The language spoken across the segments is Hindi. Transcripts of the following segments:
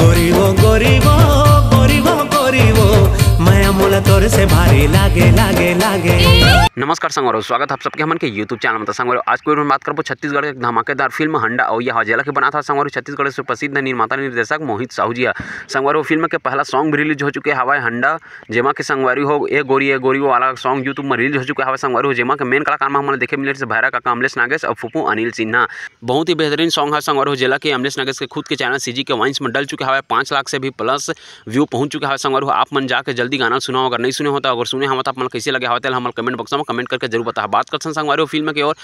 गरीब गरीब गरीब गरीब मैं अमोला तोर से भारी लागे लागे लागे नमस्कार संगवर स्वागत आप सबके हम के यूट्यूब चैनल में तो संगवर आज कोई बात करो छत्तीसगढ़ के धमाकेदार फिल्म हंडा और यह हजेला के बना था संगवर छत्तीसगढ़ से प्रसिद्ध निर्माता निर्देशक मोहित साहू जी संगवर वो फिल्म के पहला सॉन्ग भी रिलीज हो चुके हवाई हंडा जेमा के संगवारी हो ए गोरी ए गोरी वाला सॉन्ग यूट्यूब में रिलीज हो चुके हवा संगवारी हो जेमा के मेन कलाकार में हमने देखे मिले भैरा का कमलेश नागेश और फुपू अनिल सिन्हा बहुत ही बेहतरीन सॉन्ग है संगवर हो के अमलेश नागेश के खुद के चैनल सी के वाइंस में डल चुके हवाए पांच लाख से भी प्लस व्यू पहुंच चुके हवा संगवर आप मन जाकर जल्दी गाना सुना अगर नहीं सुने होता तो अगर सुने हम तो मन कैसे लगे हवा तेल हमारे कमेंट बॉक्स में कमेंट करके जरूर बता बात कर संगवारी फिल्म के और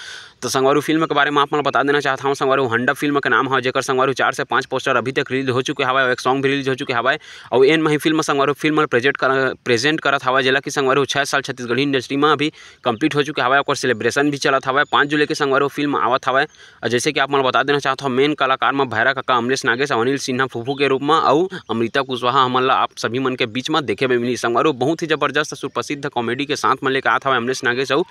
तो संगवारी फिल्म के बारे में आप बता देना चाहता हूँ संगवारी हंडा फिल्म के नाम है जेकर संगवारी चार से पाँच पोस्टर अभी तक रिलीज हो चुके हवा एक सॉन्ग भी रिलीज हो चुके हवा और एन मही फिल्म संगवारी फिल्म प्रेजेंट कर प्रेजेंट करत हवा जिला की संगवारी छः साल छत्तीसगढ़ी इंडस्ट्री में अभी कंप्लीट हो चुके हवा और सेलिब्रेशन भी चलत हवा पाँच जुलाई के संगवारी फिल्म आवत हवा और जैसे कि आप मैं बता देना चाहता हूँ मेन कलाकार में भैरा काका अमलेश नागेश अनिल सिन्हा फूफू के रूप में और अमृता कुशवाहा हमला आप सभी मन के बीच में देखे में मिली संगवारी बहुत ही जबरदस्त सुप्रसिद्ध कॉमेडी के साथ में लेकर आता हवा अमलेश नागेश आगे जाऊ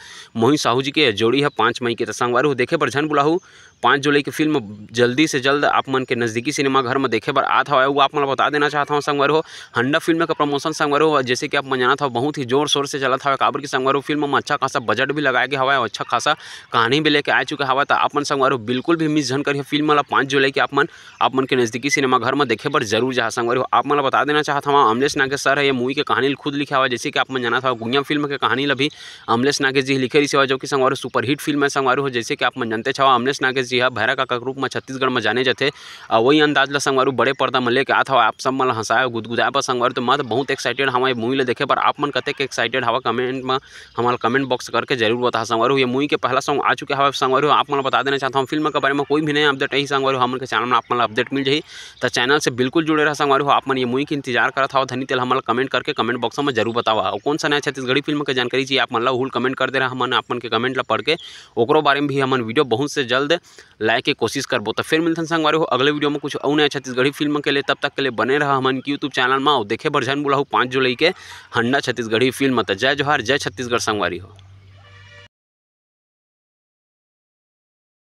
मोही साहू जी के जोड़ी है पाँच मई के तसंगवार देखे पर झन बुलाहू पाँच जुलाई की फिल्म जल्दी से जल्द आप मन के नज़दीकी सिनेमा घर में देखे पर आता है वो आप मैं बता देना चाहता हूँ संगवर हो हंडा फिल्म का प्रमोशन संगवर हो जैसे कि आप मन जाना था बहुत ही जोर शोर से चला था काबर की संगवर फिल्म में अच्छा खासा बजट भी लगाया गया हवा अच्छा खासा कहानी भी लेके आ चुका हवा था तो आप मन संगवर बिल्कुल भी मिस झन करिए फिल्म वाला पाँच जुलाई की आप मन आप मन के नज़दीकी सिनेमा घर में देखे पर जरूर जहाँ संगवर हो आप मैं बता देना चाहता हूँ अमलेश नागे सर है ये मूवी की कहानी खुद लिखा हुआ जैसे कि आप मन जाना था गुनिया फिल्म की कहानी लभी भी अमलेश नागे जी लिखे रही जो कि संगवारो सुपरहिट फिल्म है संगवार हो जैसे कि आप मन जानते छावा अमलेश नागे गैस जी हा भैरा काका रूप में छत्तीसगढ़ में जाने जाते अउ वही अंदाज ला संगवारू बड़े पर्दा में लेके आता आप सब मन हंसाए गुदगुदाए पर संगवारू तो मत बहुत एक्साइटेड हवा मूवी ला देखे पर आप मन कतेक एक्साइटेड हवा कमेंट में हमारा कमेंट बॉक्स करके जरूर बता संगवारू ये मूवी के पहला सॉन्ग आ चुके हवा संगवारू आप मन बता देना चाहता हूँ फिल्म के बारे में कोई भी नहीं अपडेट यही संगवारू हमारे चैनल में आप मन अपडेट मिल जाए तो चैनल से बिल्कुल जुड़े रह संगवारू आप मन ये मूवी के इंतजार करा था धनी तेल हमारा कमेंट करके कमेंट बॉक्स में जरूर बताओ और कौन सा नया छत्तीसगढ़ी फिल्म के जानकारी चाहिए आप मन ला कमेंट कर दे रहा हमन अपन के कमेंट ला पढ़ के ओकरो बारे में भी हमन वीडियो बहुत से जल्द लाए के कोशिश करबो तो फिर मिलते संग वारे हो अगले वीडियो में कुछ और नया छत्तीसगढ़ी फिल्म के लिए तब तक के लिए बने रहा हमारे यूट्यूब चैनल में और देखे बर झन बुलाऊ पाँच जुलाई के हंडा छत्तीसगढ़ी फिल्म तो जय जोहार जय छत्तीसगढ़ संगवारी हो